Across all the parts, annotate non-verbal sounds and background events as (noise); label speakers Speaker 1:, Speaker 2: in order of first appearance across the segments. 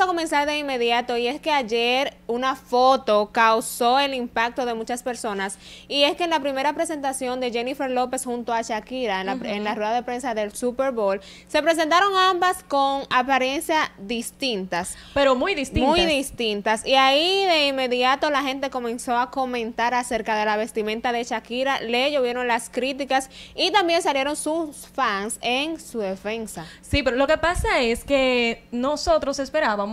Speaker 1: a comenzar de inmediato y es que ayer una foto causó el impacto de muchas personas y es que en la primera presentación de Jennifer López junto a Shakira en la, rueda de prensa del Super Bowl se presentaron ambas con apariencia distintas. Pero muy distintas. Muy distintas y ahí de inmediato la gente comenzó a comentar acerca de la vestimenta de Shakira, le llovieron las críticas y también salieron sus
Speaker 2: fans en su defensa. Sí, pero lo que pasa es que nosotros esperábamos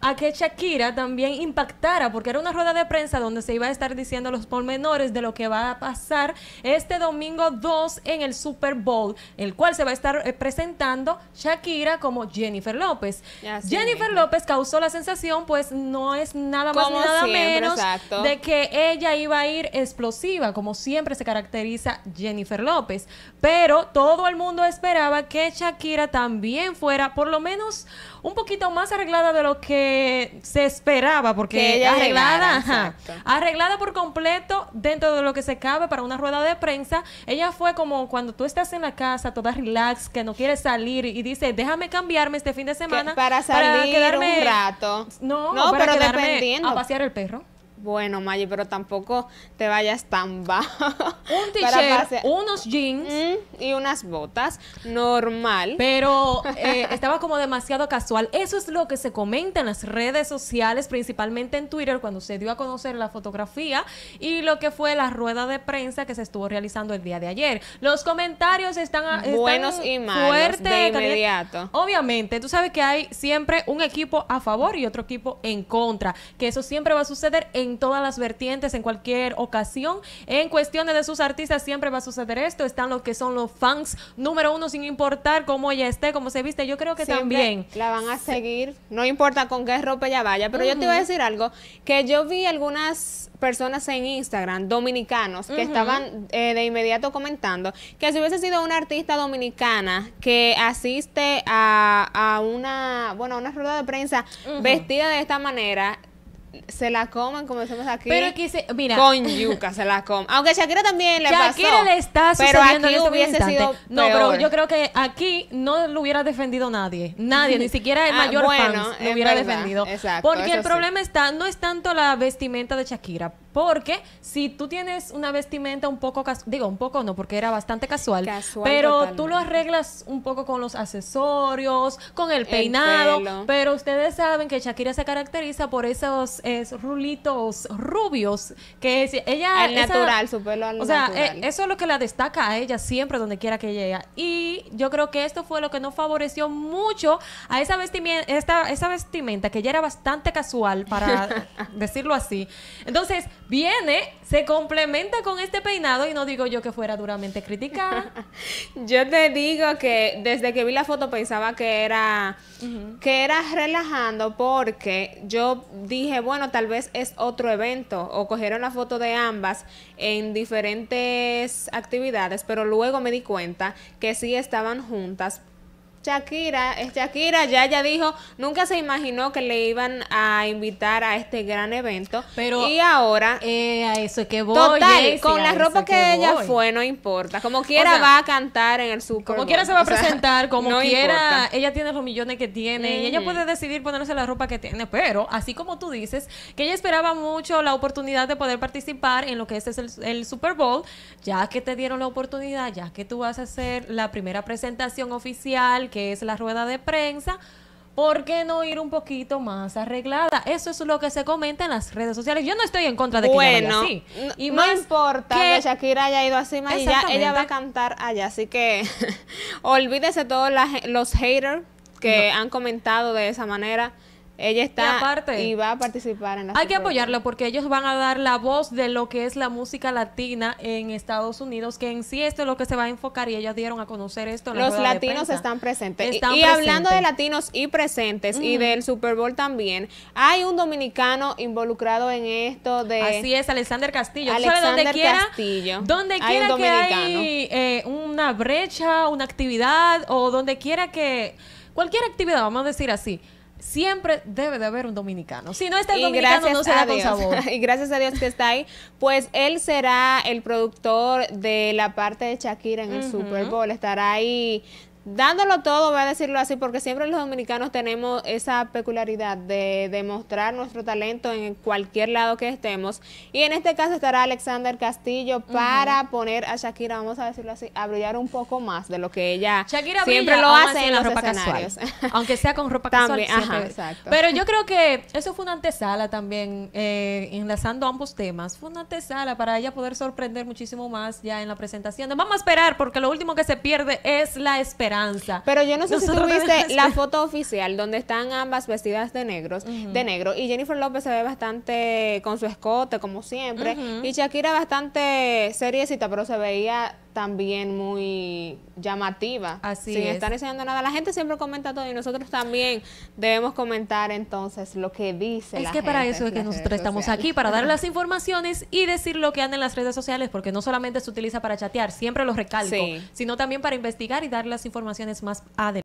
Speaker 2: a que Shakira también impactara, porque era una rueda de prensa donde se iba a estar diciendo los pormenores de lo que va a pasar este domingo 2 en el Super Bowl, el cual se va a estar eh, presentando Shakira como Jennifer López. Jennifer López causó la sensación, pues no es nada más ni nada menos de que ella iba a ir explosiva, como siempre se caracteriza Jennifer López. Pero todo el mundo esperaba que Shakira también fuera por lo menos un poquito más arreglada de lo que se esperaba, porque arreglada, arreglada por completo dentro de lo que se cabe para una rueda de prensa. Ella fue como cuando tú estás en la casa, toda relax, que no quieres salir y dice, déjame cambiarme este fin de semana para salir para quedarme, un rato.
Speaker 1: No, no para pero quedarme a pasear el perro bueno, Maggi, pero tampoco te vayas tan (laughs) bajo. Un t-shirt, unos jeans. Mm, y unas
Speaker 2: botas, normal. Pero (laughs) eh, estaba como demasiado casual. Eso es lo que se comenta en las redes sociales, principalmente en Twitter, cuando se dio a conocer la fotografía y lo que fue la rueda de prensa que se estuvo realizando el día de ayer. Los comentarios están, buenos y malos fuertes, de inmediato. Obviamente, tú sabes que hay siempre un equipo a favor y otro equipo en contra, que eso siempre va a suceder en en todas las vertientes, en cualquier ocasión. En cuestiones de sus artistas siempre va a suceder esto. Están los que son los fans número uno, sin importar cómo ella esté, cómo se viste. Yo creo que también. La
Speaker 1: van a seguir, no importa con qué ropa ella vaya. Pero yo te voy a decir algo, que yo vi algunas personas en Instagram, dominicanos, que estaban eh, de inmediato comentando que si hubiese sido una artista dominicana que asiste a, una, bueno, una rueda de prensa vestida de esta manera, se la coman, como decimos aquí. Pero mira. Con yuca se
Speaker 2: la coman. Aunque Shakira también le Shakira Shakira le está sucediendo pero aquí este hubiese sido No, pero yo creo que aquí no lo hubiera defendido nadie. Nadie, ni (laughs) ah, siquiera el mayor bueno, fans lo hubiera defendido. porque el problema está, no es tanto la vestimenta de Shakira. Porque si tú tienes una vestimenta un poco, digo, un poco no, porque era bastante casual, pero tú lo arreglas un poco con los accesorios, con el peinado, pero ustedes saben que Shakira se caracteriza por esos es rulitos rubios que ella... natural, su pelo O sea, eh, eso es lo que la destaca a ella siempre, donde quiera que llegue. Y yo creo que esto fue lo que no favoreció mucho a esa vestimenta, esa vestimenta que ya era bastante casual, para (laughs) decirlo así. Entonces, viene, se complementa con este peinado y no digo yo que fuera duramente criticada. (laughs) yo
Speaker 1: te digo que desde que vi la foto pensaba que era, que era relajando porque yo dije, bueno, tal vez es otro evento o cogieron la foto de ambas en diferentes actividades, pero luego me di cuenta que sí estaban juntas Shakira, Shakira ya ya dijo, nunca se imaginó que le iban a invitar a este gran evento. Pero y ahora eh, a eso que voy. Total, con la ropa que, ella fue no importa. Como quiera va a cantar en el Super
Speaker 2: Como quiera se va a presentar, (laughs) como quiera, ella tiene los millones que tiene y ella puede decidir ponerse la ropa que tiene, pero así como tú dices que ella esperaba mucho la oportunidad de poder participar en lo que este es el, Super Bowl, ya que te dieron la oportunidad, ya que tú vas a hacer la primera presentación oficial es la rueda de prensa, ¿por qué no ir un poquito más arreglada? Eso es lo que se comenta en las redes sociales. Yo no estoy en contra de que así. Y no importa que, Shakira haya ido así, más ella, va a
Speaker 1: cantar allá. Así que (laughs) olvídese todos los haters que han comentado de esa manera.
Speaker 2: Ella está y va a participar en la Hay que apoyarlo porque ellos van a dar la voz de lo que es la música latina en Estados Unidos, que en sí esto es lo que se va a enfocar y ellos dieron a conocer esto. Los latinos están presentes. y, hablando de
Speaker 1: latinos y presentes y del Super Bowl también, hay un dominicano involucrado en esto de... Así
Speaker 2: es, Alexander Castillo. Alexander donde quiera, Castillo. Donde quiera que hay eh, una brecha, una actividad o donde quiera que... Cualquier actividad, vamos a decir así siempre debe de haber un dominicano. Si no está el dominicano, no será con sabor. (laughs) y gracias a Dios que está ahí. Pues
Speaker 1: él será el productor de la parte de Shakira en el Super Bowl. Estará ahí dándolo todo, voy a decirlo así, porque siempre los dominicanos tenemos esa peculiaridad de demostrar nuestro talento en cualquier lado que estemos. Y en este caso estará Alexander Castillo para poner a Shakira, vamos a decirlo así, a brillar un poco más de lo que ella siempre lo hace en los ropa escenarios.
Speaker 2: (laughs) Aunque sea con ropa casual. exacto. Pero yo creo que eso fue una antesala también, eh, enlazando ambos temas. Fue una antesala para ella poder sorprender muchísimo más ya en la presentación. Vamos a esperar, porque lo último que se pierde es la esperanza pero yo no sé si tuviste la
Speaker 1: foto oficial donde están ambas vestidas de negros, de negro, y Jennifer López se ve bastante con su escote, como siempre, y Shakira bastante seriecita, pero se veía también muy llamativa. Así sin estar enseñando nada. La gente siempre comenta todo y nosotros también debemos comentar entonces lo que dice. Es que para eso es que nosotros estamos aquí, para dar (laughs) las
Speaker 2: informaciones y decir lo que anda en las redes sociales, porque no solamente se utiliza para chatear, siempre lo recalco, sino también para investigar y dar las informaciones más adelante.